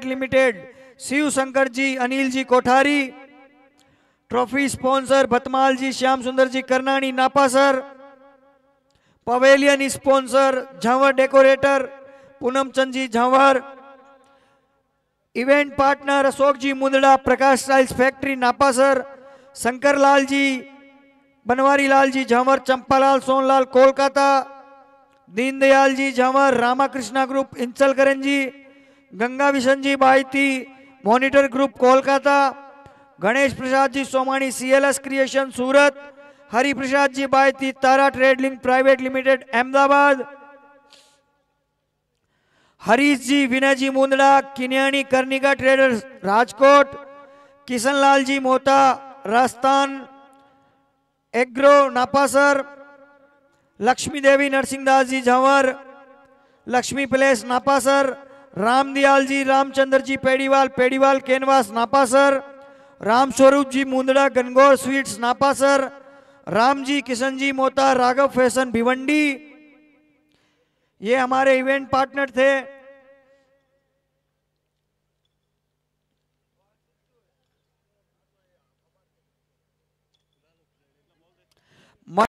private limited Shiv Shankar ji Anil ji Kothari trophy sponsor Bhatmal ji Shyam Sundar ji Karnani Napasar pavilion sponsor Jhawar decorator Poonam Chand ji Jhawar event partner Ashok ji Mundra Prakash styles factory Napasar Shankar Lal ji Banwari Lal ji Jhawar Champalal Sonlal Kolkata Deendayal ji Jhawar Ramakrishna group Ichalkaranji Ganga Vishan ji Baiti monitor group Kolkata Ganesh Prasad ji Somani S creation Surat Hari Prasad ji Baiti तारा ट्रेडलिंग private limited Ahmedabad Harish ji Vinay ji Mundra Kinyani Karnika traders Rajkot Kishanlal ji Mota Rajasthan agro Napasar Lakshmi Devi Narsinghdas ji Jhanwar Lakshmi place Napasar Ramdayal ji Ramchandra ji Pediwal Pediwal canvas Napasar Ramswaroop ji Mundra Gangaur sweets Napasar Ram ji Kishan ji Mota Raghav fashion Bhiwandi ये हमारे event partner थे